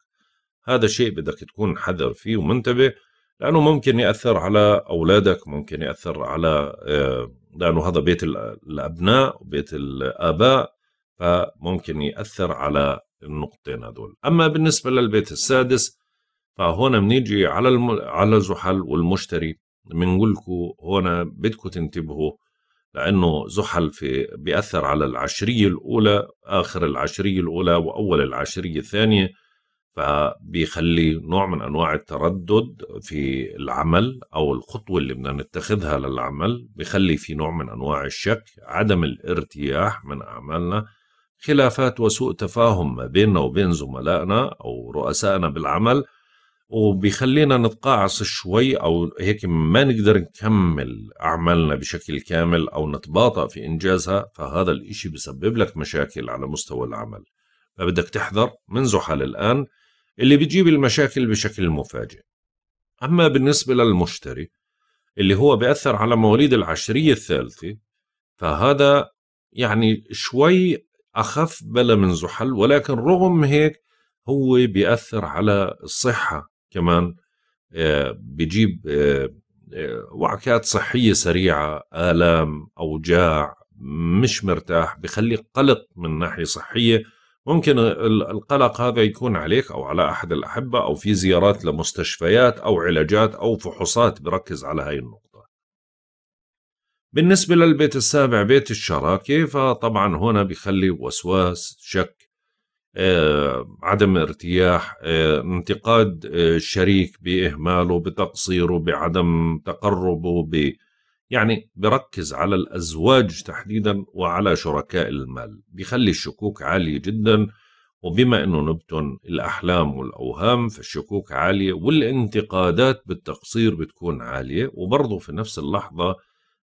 هذا شيء بدك تكون حذر فيه ومنتبه لانه ممكن ياثر على اولادك ممكن ياثر على آه، لانه هذا بيت الابناء وبيت الاباء فممكن ياثر على النقطتين هذول اما بالنسبه للبيت السادس فهون بنيجي على على زحل والمشتري بنقول لكم هون بدكم تنتبهوا لانه زحل في بياثر على العشريه الاولى اخر العشريه الاولى واول العشريه الثانيه فبيخلي نوع من انواع التردد في العمل او الخطوه اللي بدنا نتخذها للعمل بيخلي في نوع من انواع الشك عدم الارتياح من اعمالنا خلافات وسوء تفاهم ما بيننا وبين زملائنا او رؤسائنا بالعمل وبيخلينا نتقاعص شوي او هيك ما نقدر نكمل اعمالنا بشكل كامل او نتباطأ في انجازها فهذا الاشي بسبب لك مشاكل على مستوى العمل فبدك تحذر من زحل الان اللي بيجيب المشاكل بشكل مفاجئ اما بالنسبه للمشتري اللي هو بيأثر على مواليد العشريه الثالثه فهذا يعني شوي اخف بلا من زحل ولكن رغم هيك هو بيأثر على الصحه كمان آه، بجيب آه، آه، وعكات صحية سريعة آلام أوجاع مش مرتاح بخلي قلق من ناحية صحية ممكن القلق هذا يكون عليك أو على أحد الأحبة أو في زيارات لمستشفيات أو علاجات أو فحوصات بركز على هاي النقطة بالنسبة للبيت السابع بيت الشراكة فطبعا هنا بخلي وسواس شك آه، عدم ارتياح آه، انتقاد الشريك آه، باهماله بتقصيره بعدم تقربه ب يعني بركز على الازواج تحديدا وعلى شركاء المال بيخلي الشكوك عاليه جدا وبما انه نبتن الاحلام والاوهام فالشكوك عاليه والانتقادات بالتقصير بتكون عاليه وبرضه في نفس اللحظه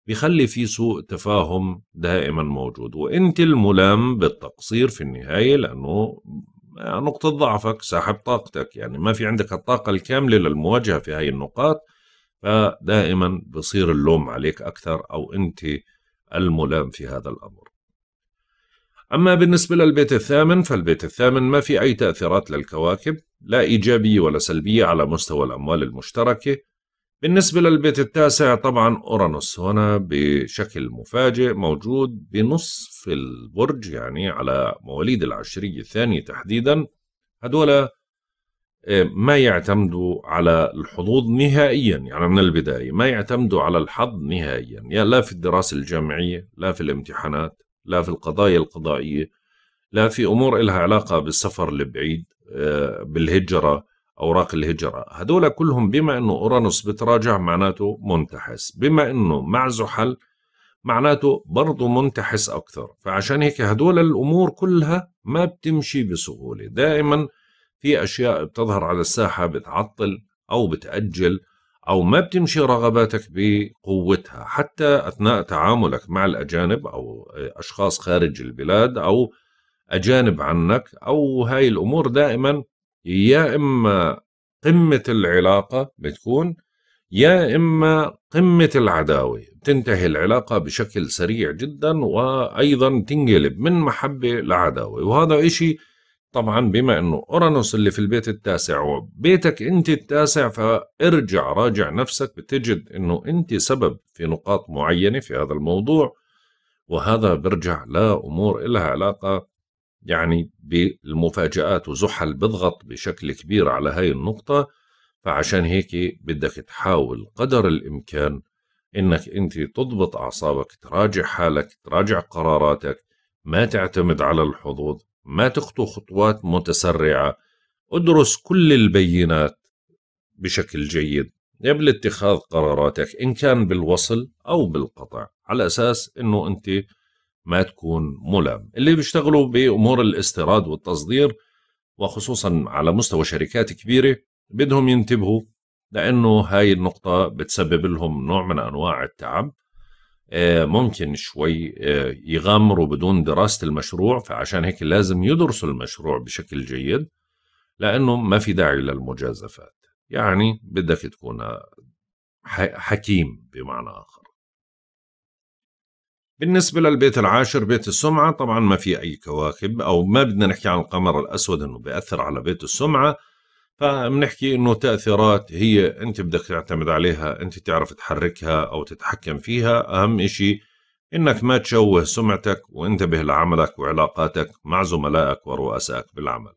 بيخلي في سوء تفاهم دائما موجود وانت الملام بالتقصير في النهايه لانه نقطة ضعفك ساحب طاقتك يعني ما في عندك الطاقة الكاملة للمواجهة في هاي النقاط فدائما بصير اللوم عليك أكثر أو أنت الملام في هذا الأمر أما بالنسبة للبيت الثامن فالبيت الثامن ما في أي تأثيرات للكواكب لا إيجابية ولا سلبية على مستوى الأموال المشتركة بالنسبة للبيت التاسع طبعا أورانوس هنا بشكل مفاجئ موجود بنصف البرج يعني على مواليد العشرية الثانية تحديدا هدول آه، ما يعتمدوا على الحظوظ نهائيا يعني من البداية ما يعتمدوا على الحظ نهائيا يعني لا في الدراسة الجامعية لا في الامتحانات لا في القضايا القضائية لا في أمور إلها علاقة بالسفر البعيد آه، بالهجرة أوراق الهجرة هدول كلهم بما أنه أورانوس بتراجع معناته منتحس بما أنه مع زحل معناته برضه منتحس أكثر فعشان هيك هدول الأمور كلها ما بتمشي بسهولة دائما في أشياء بتظهر على الساحة بتعطل أو بتأجل أو ما بتمشي رغباتك بقوتها حتى أثناء تعاملك مع الأجانب أو أشخاص خارج البلاد أو أجانب عنك أو هاي الأمور دائما يا اما قمه العلاقه بتكون يا اما قمه العداوه بتنتهي العلاقه بشكل سريع جدا وايضا تنقلب من محبه لعداوه وهذا إشي طبعا بما انه اورانوس اللي في البيت التاسع وبيتك انت التاسع فارجع راجع نفسك بتجد انه انت سبب في نقاط معينه في هذا الموضوع وهذا برجع لامور لها علاقه يعني بالمفاجآت وزحل بضغط بشكل كبير على هاي النقطة فعشان هيك بدك تحاول قدر الإمكان إنك أنت تضبط أعصابك تراجع حالك تراجع قراراتك ما تعتمد على الحظوظ ما تخطو خطوات متسرعة ادرس كل البينات بشكل جيد قبل اتخاذ قراراتك إن كان بالوصل أو بالقطع على أساس أنه أنت ما تكون ملام اللي بيشتغلوا بأمور الاستيراد والتصدير وخصوصا على مستوى شركات كبيرة بدهم ينتبهوا لأنه هاي النقطة بتسبب لهم نوع من أنواع التعب آه، ممكن شوي آه، يغامروا بدون دراسة المشروع فعشان هيك لازم يدرسوا المشروع بشكل جيد لأنه ما في داعي للمجازفات يعني بدك تكون حكيم بمعنى آخر بالنسبة للبيت العاشر بيت السمعة طبعا ما في أي كواكب أو ما بدنا نحكي عن القمر الأسود أنه بيأثر على بيت السمعة فبنحكي أنه تأثيرات هي أنت بدك تعتمد عليها أنت تعرف تحركها أو تتحكم فيها أهم إشي إنك ما تشوه سمعتك وانتبه لعملك وعلاقاتك مع زملائك ورؤسائك بالعمل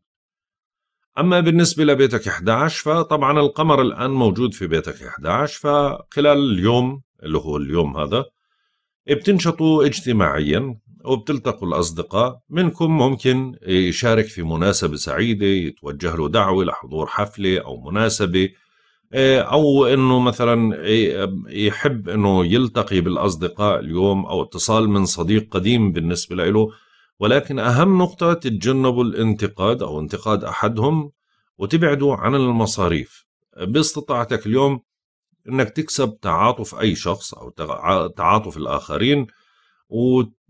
أما بالنسبة لبيتك 11 فطبعا القمر الآن موجود في بيتك 11 فخلال اليوم اللي هو اليوم هذا بتنشطوا اجتماعيا وبتلتقوا الأصدقاء منكم ممكن يشارك في مناسبة سعيدة يتوجه له دعوة لحضور حفلة أو مناسبة آه، أو أنه مثلا يحب أنه يلتقي بالأصدقاء اليوم أو اتصال من صديق قديم بالنسبة له ولكن أهم نقطة تتجنبوا الانتقاد أو انتقاد أحدهم وتبعدوا عن المصاريف باستطاعتك اليوم انك تكسب تعاطف اي شخص او تعاطف الاخرين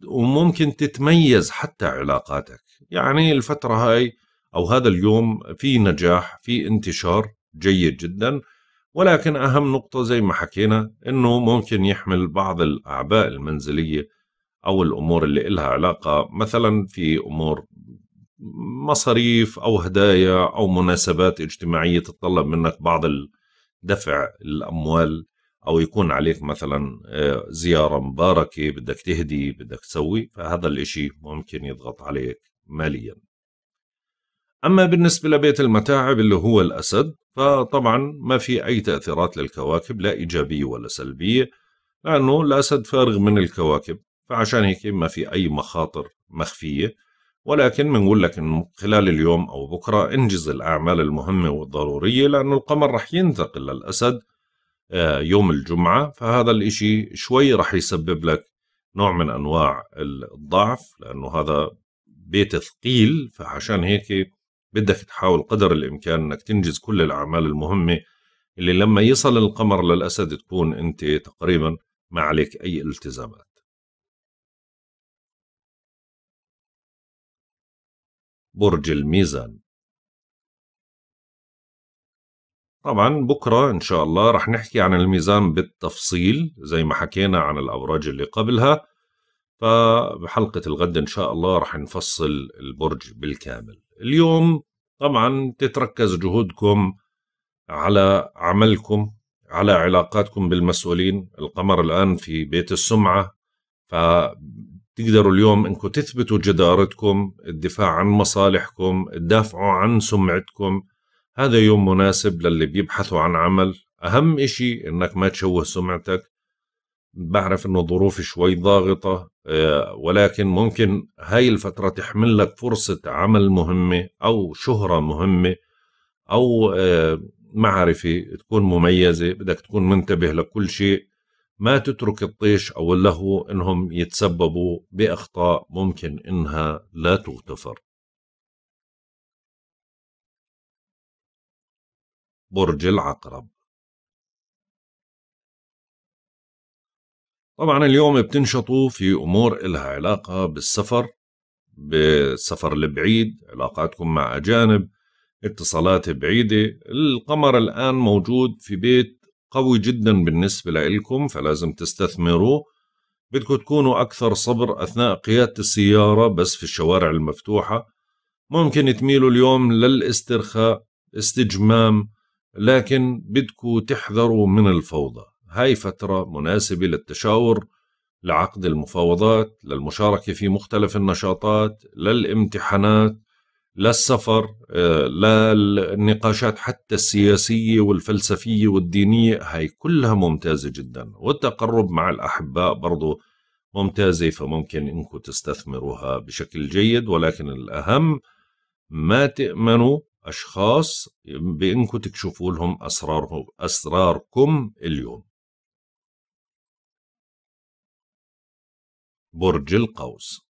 وممكن تتميز حتى علاقاتك يعني الفتره هاي او هذا اليوم في نجاح في انتشار جيد جدا ولكن اهم نقطه زي ما حكينا انه ممكن يحمل بعض الاعباء المنزليه او الامور اللي إلها علاقه مثلا في امور مصاريف او هدايا او مناسبات اجتماعيه تتطلب منك بعض الـ دفع الاموال او يكون عليك مثلا آه، زياره مباركه بدك تهدي بدك تسوي فهذا الاشي ممكن يضغط عليك ماليا اما بالنسبه لبيت المتاعب اللي هو الاسد فطبعا ما في اي تاثيرات للكواكب لا ايجابيه ولا سلبيه لانه الاسد فارغ من الكواكب فعشان هيك ما في اي مخاطر مخفيه ولكن بنقول لك انه خلال اليوم او بكره انجز الاعمال المهمه والضروريه لانه القمر رح ينتقل للاسد آه، يوم الجمعه فهذا الاشي شوي رح يسبب لك نوع من انواع الضعف لانه هذا بيت ثقيل فعشان هيك بدك تحاول قدر الامكان انك تنجز كل الاعمال المهمه اللي لما يصل القمر للاسد تكون انت تقريبا ما عليك اي التزامات برج الميزان طبعا بكرة إن شاء الله رح نحكي عن الميزان بالتفصيل زي ما حكينا عن الأبراج اللي قبلها فبحلقة الغد إن شاء الله رح نفصل البرج بالكامل اليوم طبعا تتركز جهودكم على عملكم على علاقاتكم بالمسؤولين القمر الآن في بيت السمعة ف تقدروا اليوم انكم تثبتوا جدارتكم الدفاع عن مصالحكم تدافعوا عن سمعتكم هذا يوم مناسب للي بيبحثوا عن عمل أهم إشي إنك ما تشوه سمعتك بعرف إنه ظروف شوي ضاغطة آه، ولكن ممكن هاي الفترة تحمل لك فرصة عمل مهمة أو شهرة مهمة أو آه، معرفة تكون مميزة بدك تكون منتبه لكل شيء ما تترك الطيش أو اللهو إنهم يتسببوا بأخطاء ممكن إنها لا تغتفر برج العقرب طبعا اليوم بتنشطوا في أمور إلها علاقة بالسفر بالسفر البعيد علاقاتكم مع أجانب اتصالات بعيدة القمر الآن موجود في بيت قوي جدا بالنسبة لإلكم فلازم تستثمروه بدكم تكونوا أكثر صبر أثناء قيادة السيارة بس في الشوارع المفتوحة ممكن تميلوا اليوم للاسترخاء استجمام لكن بدكم تحذروا من الفوضى هاي فترة مناسبة للتشاور لعقد المفاوضات للمشاركة في مختلف النشاطات للامتحانات لا السفر آه، لا النقاشات حتى السياسية والفلسفية والدينية هاي كلها ممتازة جدا والتقرب مع الأحباء برضو ممتازة فممكن انكم تستثمروها بشكل جيد ولكن الأهم ما تأمنوا أشخاص بإنكم تكشفوا لهم أسرارهم أسراركم اليوم برج القوس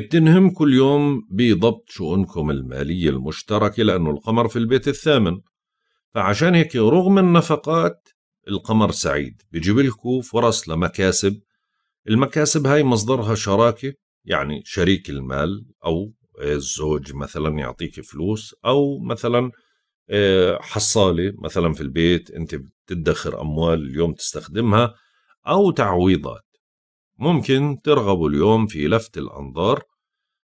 بتنهمكم اليوم بضبط شؤونكم المالية المشتركة لأنه القمر في البيت الثامن فعشان هيك رغم النفقات القمر سعيد بيجيب لكم فرص لمكاسب المكاسب هاي مصدرها شراكة يعني شريك المال أو الزوج مثلا يعطيك فلوس أو مثلا آه، حصالة مثلا في البيت أنت بتدخر أموال اليوم تستخدمها أو تعويضات ممكن ترغبوا اليوم في لفت الأنظار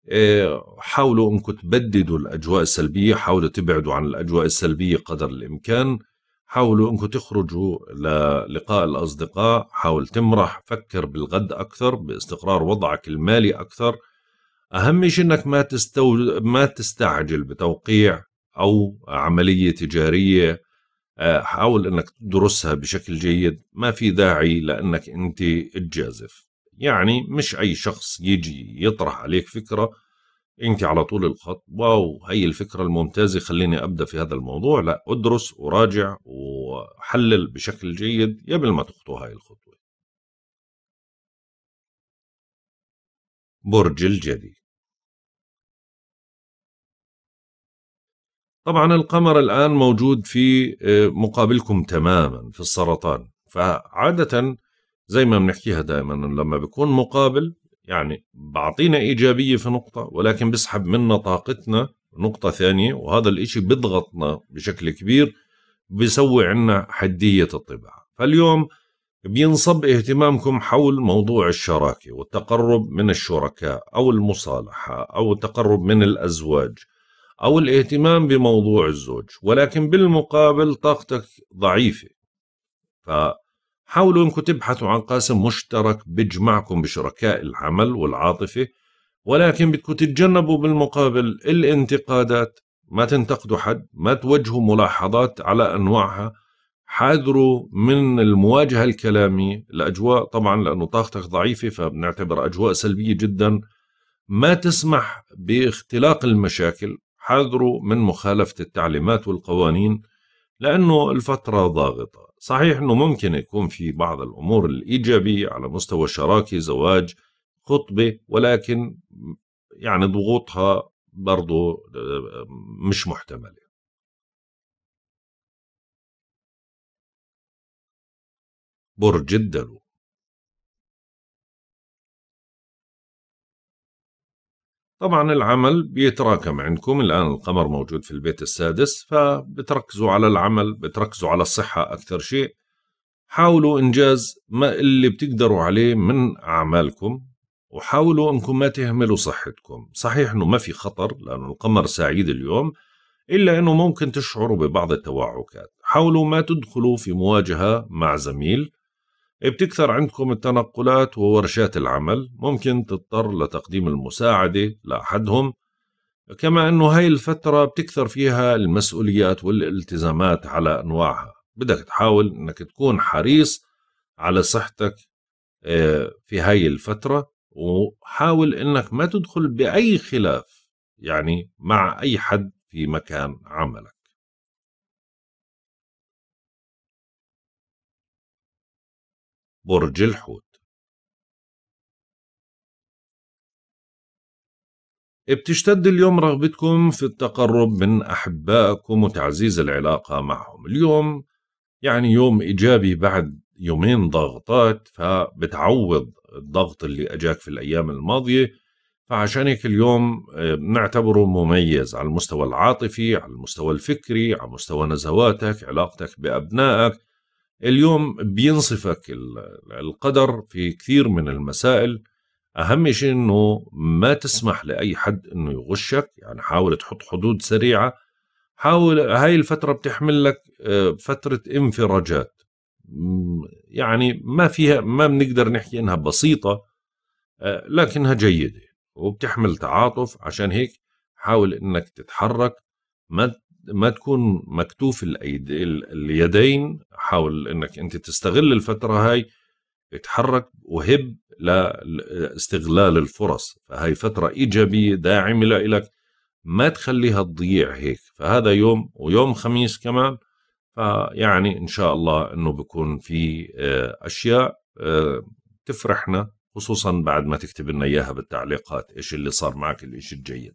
إيه، حاولوا انكم تبددوا الاجواء السلبيه حاولوا تبعدوا عن الاجواء السلبيه قدر الامكان حاولوا انكم تخرجوا للقاء الاصدقاء حاول تمرح فكر بالغد اكثر باستقرار وضعك المالي اكثر اهم شيء انك ما تستو... ما تستعجل بتوقيع او عمليه تجاريه آه، حاول انك تدرسها بشكل جيد ما في داعي لانك انت تجازف يعني مش أي شخص يجي يطرح عليك فكرة أنت على طول الخط واو هي الفكرة الممتازة خليني أبدأ في هذا الموضوع لا أدرس وراجع وحلل بشكل جيد قبل ما تخطو هاي الخطوة برج الجدي طبعا القمر الآن موجود في آه، مقابلكم تماما في السرطان فعادة زي ما بنحكيها دائما لما بكون مقابل يعني بعطينا إيجابية في نقطة ولكن بسحب منا طاقتنا نقطة ثانية وهذا الإشي بضغطنا بشكل كبير بيسوي عنا حدية الطباعة فاليوم بينصب اهتمامكم حول موضوع الشراكة والتقرب من الشركاء أو المصالحة أو التقرب من الأزواج أو الاهتمام بموضوع الزوج ولكن بالمقابل طاقتك ضعيفة ف حاولوا انكم تبحثوا عن قاسم مشترك بيجمعكم بشركاء العمل والعاطفة ولكن بدكم تتجنبوا بالمقابل الانتقادات ما تنتقدوا حد ما توجهوا ملاحظات على أنواعها حاذروا من المواجهة الكلامية الأجواء طبعا لأنه طاقتك ضعيفة فبنعتبر أجواء سلبية جدا ما تسمح باختلاق المشاكل حاذروا من مخالفة التعليمات والقوانين لأنه الفترة ضاغطة صحيح أنه ممكن يكون في بعض الأمور الإيجابية على مستوى الشراكة زواج خطبة ولكن يعني ضغوطها برضو آه، مش محتمله برج الدلو طبعا العمل بيتراكم عندكم الآن القمر موجود في البيت السادس فبتركزوا على العمل بتركزوا على الصحة أكثر شيء حاولوا إنجاز ما اللي بتقدروا عليه من أعمالكم وحاولوا أنكم ما تهملوا صحتكم صحيح أنه ما في خطر لأنه القمر سعيد اليوم إلا أنه ممكن تشعروا ببعض التوعكات حاولوا ما تدخلوا في مواجهة مع زميل بتكثر عندكم التنقلات وورشات العمل ممكن تضطر لتقديم المساعدة لأحدهم كما أنه هاي الفترة بتكثر فيها المسؤوليات والالتزامات على أنواعها بدك تحاول أنك تكون حريص على صحتك آه، في هاي الفترة وحاول أنك ما تدخل بأي خلاف يعني مع أي حد في مكان عملك برج الحوت بتشتد اليوم رغبتكم في التقرب من أحبائكم وتعزيز العلاقة معهم اليوم يعني يوم إيجابي بعد يومين ضغطات فبتعوض الضغط اللي أجاك في الأيام الماضية فعشان هيك اليوم آه، بنعتبره مميز على المستوى العاطفي على المستوى الفكري على مستوى نزواتك علاقتك بأبنائك اليوم بينصفك القدر في كثير من المسائل اهم شيء انه ما تسمح لاي حد انه يغشك يعني حاول تحط حدود سريعه حاول هاي الفتره بتحمل لك آه، فتره انفراجات يعني ما فيها ما بنقدر نحكي انها بسيطه آه، لكنها جيده وبتحمل تعاطف عشان هيك حاول انك تتحرك ما ما تكون مكتوف اليدين حول انك انت تستغل الفتره هاي اتحرك وهب لاستغلال الفرص فهي فترة إيجابية داعمة لك ما تخليها تضيع هيك فهذا يوم ويوم خميس كمان فيعني إن شاء الله أنه بكون في آه، أشياء آه، تفرحنا خصوصا بعد ما تكتب لنا إياها بالتعليقات إيش اللي صار معك الإشي الجيد